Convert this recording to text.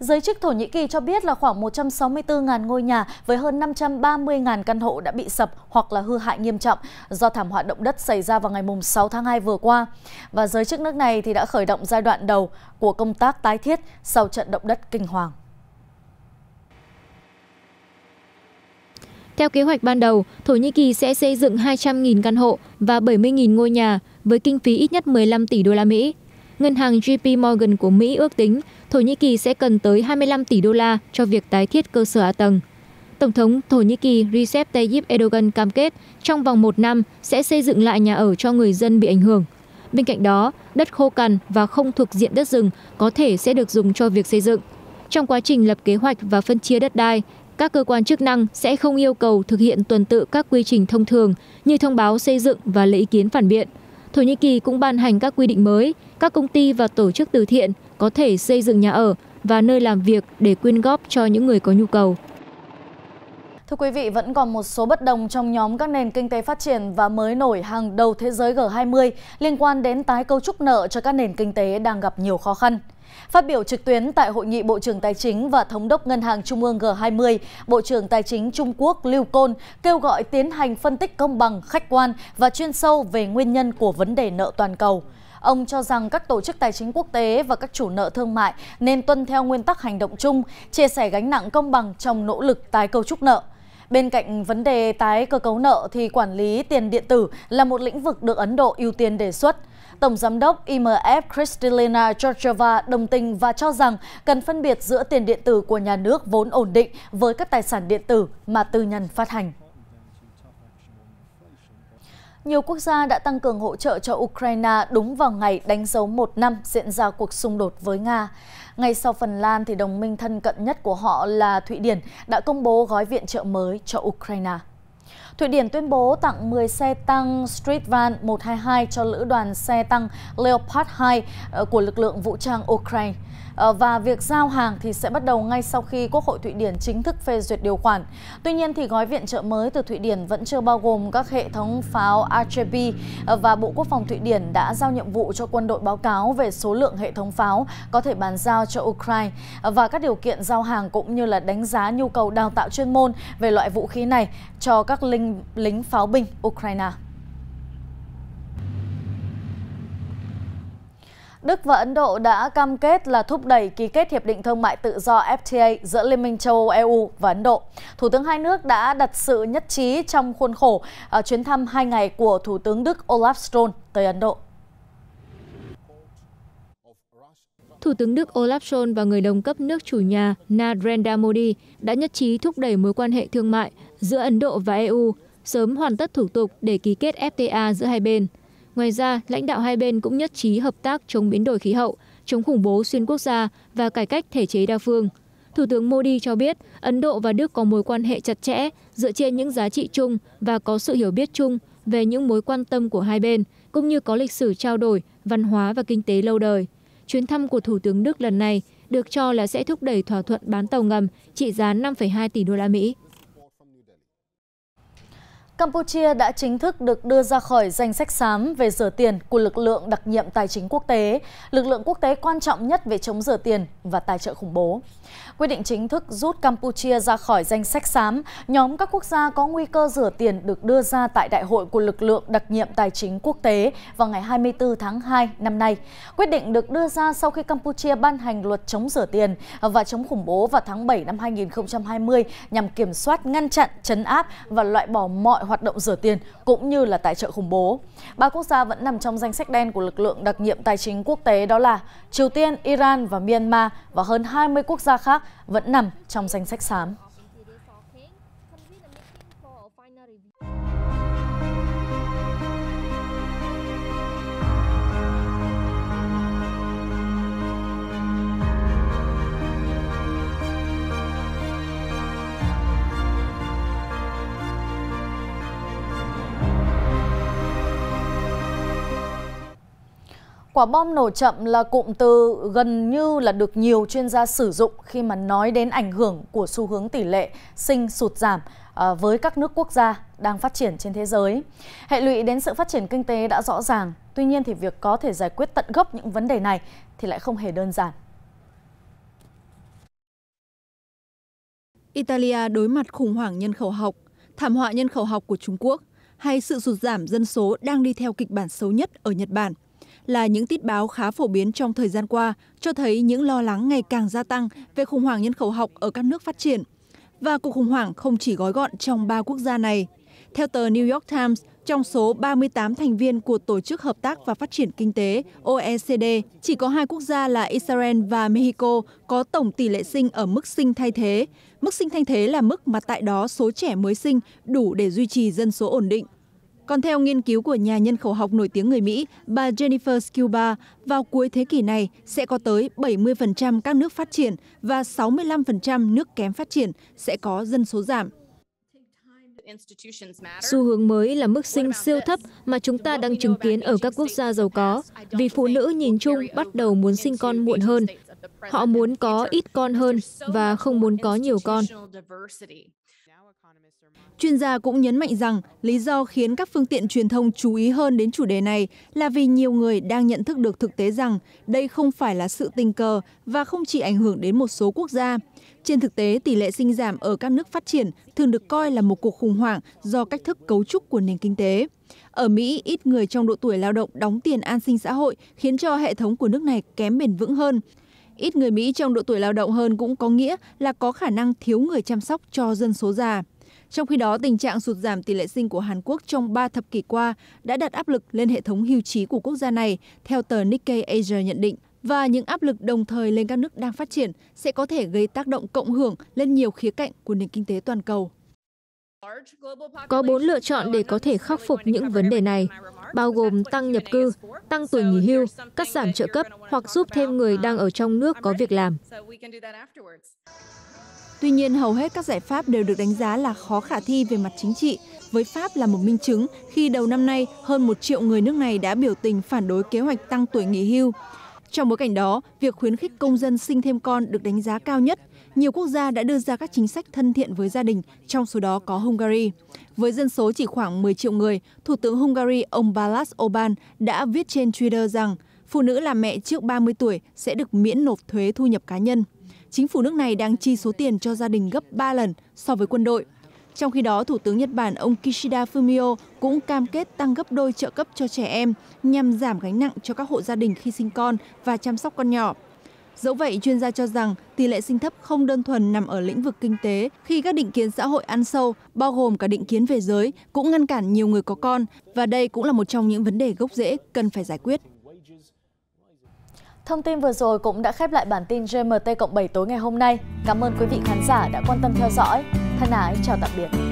Giới chức Thổ Nhĩ Kỳ cho biết là khoảng 164.000 ngôi nhà với hơn 530.000 căn hộ đã bị sập hoặc là hư hại nghiêm trọng do thảm họa động đất xảy ra vào ngày 6 tháng 2 vừa qua. Và giới chức nước này thì đã khởi động giai đoạn đầu của công tác tái thiết sau trận động đất kinh hoàng. Theo kế hoạch ban đầu, Thổ Nhĩ Kỳ sẽ xây dựng 200.000 căn hộ và 70.000 ngôi nhà với kinh phí ít nhất 15 tỷ đô la Mỹ ngân hàng JP Morgan của Mỹ ước tính Thổ Nhĩ Kỳ sẽ cần tới 25 tỷ đô la cho việc tái thiết cơ sở hạ tầng. Tổng thống Thổ Nhĩ Kỳ Recep Tayyip Erdogan cam kết trong vòng một năm sẽ xây dựng lại nhà ở cho người dân bị ảnh hưởng. Bên cạnh đó, đất khô cằn và không thuộc diện đất rừng có thể sẽ được dùng cho việc xây dựng. Trong quá trình lập kế hoạch và phân chia đất đai, các cơ quan chức năng sẽ không yêu cầu thực hiện tuần tự các quy trình thông thường như thông báo xây dựng và lấy ý kiến phản biện – Thổ Nhĩ Kỳ cũng ban hành các quy định mới, các công ty và tổ chức từ thiện có thể xây dựng nhà ở và nơi làm việc để quyên góp cho những người có nhu cầu. Thưa quý vị, vẫn còn một số bất đồng trong nhóm các nền kinh tế phát triển và mới nổi hàng đầu thế giới G20 liên quan đến tái cấu trúc nợ cho các nền kinh tế đang gặp nhiều khó khăn. Phát biểu trực tuyến tại Hội nghị Bộ trưởng Tài chính và Thống đốc Ngân hàng Trung ương G20, Bộ trưởng Tài chính Trung Quốc Lưu Côn kêu gọi tiến hành phân tích công bằng, khách quan và chuyên sâu về nguyên nhân của vấn đề nợ toàn cầu. Ông cho rằng các tổ chức tài chính quốc tế và các chủ nợ thương mại nên tuân theo nguyên tắc hành động chung, chia sẻ gánh nặng công bằng trong nỗ lực tái cấu trúc nợ. Bên cạnh vấn đề tái cơ cấu nợ thì quản lý tiền điện tử là một lĩnh vực được Ấn Độ ưu tiên đề xuất. Tổng giám đốc IMF Kristalina Georgieva đồng tình và cho rằng cần phân biệt giữa tiền điện tử của nhà nước vốn ổn định với các tài sản điện tử mà tư nhân phát hành nhiều quốc gia đã tăng cường hỗ trợ cho Ukraine đúng vào ngày đánh dấu một năm diễn ra cuộc xung đột với Nga. Ngay sau Phần Lan, thì đồng minh thân cận nhất của họ là Thụy Điển đã công bố gói viện trợ mới cho Ukraine. Thụy Điển tuyên bố tặng 10 xe tăng Street Van 122 cho lữ đoàn xe tăng Leopard 2 ờ, của lực lượng vũ trang Ukraine. Ờ, và việc giao hàng thì sẽ bắt đầu ngay sau khi Quốc hội Thụy Điển chính thức phê duyệt điều khoản. Tuy nhiên thì gói viện trợ mới từ Thụy Điển vẫn chưa bao gồm các hệ thống pháo RJB ờ, và Bộ Quốc phòng Thụy Điển đã giao nhiệm vụ cho quân đội báo cáo về số lượng hệ thống pháo có thể bàn giao cho Ukraine ờ, và các điều kiện giao hàng cũng như là đánh giá nhu cầu đào tạo chuyên môn về loại vũ khí này cho các lính, lính pháo binh Ukraine. Đức và Ấn Độ đã cam kết là thúc đẩy ký kết Hiệp định Thương mại Tự do FTA giữa Liên minh châu Âu EU và Ấn Độ. Thủ tướng hai nước đã đặt sự nhất trí trong khuôn khổ à, chuyến thăm hai ngày của Thủ tướng Đức Olaf Scholz tới Ấn Độ. Thủ tướng Đức Olaf Scholz và người đồng cấp nước chủ nhà Narendra Modi đã nhất trí thúc đẩy mối quan hệ thương mại giữa Ấn Độ và EU, sớm hoàn tất thủ tục để ký kết FTA giữa hai bên ngoài ra lãnh đạo hai bên cũng nhất trí hợp tác chống biến đổi khí hậu chống khủng bố xuyên quốc gia và cải cách thể chế đa phương thủ tướng modi cho biết ấn độ và đức có mối quan hệ chặt chẽ dựa trên những giá trị chung và có sự hiểu biết chung về những mối quan tâm của hai bên cũng như có lịch sử trao đổi văn hóa và kinh tế lâu đời chuyến thăm của thủ tướng đức lần này được cho là sẽ thúc đẩy thỏa thuận bán tàu ngầm trị giá 5,2 tỷ đô la Mỹ. Campuchia đã chính thức được đưa ra khỏi danh sách xám về rửa tiền của lực lượng đặc nhiệm tài chính quốc tế, lực lượng quốc tế quan trọng nhất về chống rửa tiền và tài trợ khủng bố. Quyết định chính thức rút Campuchia ra khỏi danh sách xám, nhóm các quốc gia có nguy cơ rửa tiền được đưa ra tại đại hội của lực lượng đặc nhiệm tài chính quốc tế vào ngày 24 tháng 2 năm nay. Quyết định được đưa ra sau khi Campuchia ban hành luật chống rửa tiền và chống khủng bố vào tháng 7 năm 2020 nhằm kiểm soát, ngăn chặn, chấn áp và loại bỏ mọi hoạt hoạt động rửa tiền cũng như là tài trợ khủng bố. Ba quốc gia vẫn nằm trong danh sách đen của lực lượng đặc nhiệm tài chính quốc tế đó là Triều Tiên, Iran và Myanmar và hơn 20 quốc gia khác vẫn nằm trong danh sách xám. Quả bom nổ chậm là cụm từ gần như là được nhiều chuyên gia sử dụng khi mà nói đến ảnh hưởng của xu hướng tỷ lệ sinh sụt giảm à, với các nước quốc gia đang phát triển trên thế giới. Hệ lụy đến sự phát triển kinh tế đã rõ ràng, tuy nhiên thì việc có thể giải quyết tận gốc những vấn đề này thì lại không hề đơn giản. Italia đối mặt khủng hoảng nhân khẩu học, thảm họa nhân khẩu học của Trung Quốc hay sự sụt giảm dân số đang đi theo kịch bản xấu nhất ở Nhật Bản – là những tiết báo khá phổ biến trong thời gian qua, cho thấy những lo lắng ngày càng gia tăng về khủng hoảng nhân khẩu học ở các nước phát triển. Và cuộc khủng hoảng không chỉ gói gọn trong ba quốc gia này. Theo tờ New York Times, trong số 38 thành viên của Tổ chức Hợp tác và Phát triển Kinh tế OECD, chỉ có hai quốc gia là Israel và Mexico có tổng tỷ lệ sinh ở mức sinh thay thế. Mức sinh thay thế là mức mà tại đó số trẻ mới sinh đủ để duy trì dân số ổn định. Còn theo nghiên cứu của nhà nhân khẩu học nổi tiếng người Mỹ, bà Jennifer Scuba, vào cuối thế kỷ này sẽ có tới 70% các nước phát triển và 65% nước kém phát triển sẽ có dân số giảm. Xu hướng mới là mức sinh siêu thấp mà chúng ta đang chứng kiến ở các quốc gia giàu có, vì phụ nữ nhìn chung bắt đầu muốn sinh con muộn hơn. Họ muốn có ít con hơn và không muốn có nhiều con chuyên gia cũng nhấn mạnh rằng lý do khiến các phương tiện truyền thông chú ý hơn đến chủ đề này là vì nhiều người đang nhận thức được thực tế rằng đây không phải là sự tình cờ và không chỉ ảnh hưởng đến một số quốc gia trên thực tế tỷ lệ sinh giảm ở các nước phát triển thường được coi là một cuộc khủng hoảng do cách thức cấu trúc của nền kinh tế ở mỹ ít người trong độ tuổi lao động đóng tiền an sinh xã hội khiến cho hệ thống của nước này kém bền vững hơn ít người mỹ trong độ tuổi lao động hơn cũng có nghĩa là có khả năng thiếu người chăm sóc cho dân số già trong khi đó, tình trạng sụt giảm tỷ lệ sinh của Hàn Quốc trong 3 thập kỷ qua đã đặt áp lực lên hệ thống hưu trí của quốc gia này, theo tờ Nikkei Asia nhận định. Và những áp lực đồng thời lên các nước đang phát triển sẽ có thể gây tác động cộng hưởng lên nhiều khía cạnh của nền kinh tế toàn cầu. Có bốn lựa chọn để có thể khắc phục những vấn đề này, bao gồm tăng nhập cư, tăng tuổi nghỉ hưu, cắt giảm trợ cấp hoặc giúp thêm người đang ở trong nước có việc làm. Tuy nhiên, hầu hết các giải pháp đều được đánh giá là khó khả thi về mặt chính trị, với Pháp là một minh chứng khi đầu năm nay hơn một triệu người nước này đã biểu tình phản đối kế hoạch tăng tuổi nghỉ hưu. Trong bối cảnh đó, việc khuyến khích công dân sinh thêm con được đánh giá cao nhất. Nhiều quốc gia đã đưa ra các chính sách thân thiện với gia đình, trong số đó có Hungary. Với dân số chỉ khoảng 10 triệu người, Thủ tướng Hungary ông Balázs Orbán đã viết trên Twitter rằng phụ nữ là mẹ trước 30 tuổi sẽ được miễn nộp thuế thu nhập cá nhân chính phủ nước này đang chi số tiền cho gia đình gấp 3 lần so với quân đội. Trong khi đó, Thủ tướng Nhật Bản ông Kishida Fumio cũng cam kết tăng gấp đôi trợ cấp cho trẻ em nhằm giảm gánh nặng cho các hộ gia đình khi sinh con và chăm sóc con nhỏ. Dẫu vậy, chuyên gia cho rằng tỷ lệ sinh thấp không đơn thuần nằm ở lĩnh vực kinh tế khi các định kiến xã hội ăn sâu, bao gồm cả định kiến về giới, cũng ngăn cản nhiều người có con và đây cũng là một trong những vấn đề gốc rễ cần phải giải quyết. Thông tin vừa rồi cũng đã khép lại bản tin GMT cộng 7 tối ngày hôm nay. Cảm ơn quý vị khán giả đã quan tâm theo dõi. Thân ái chào tạm biệt.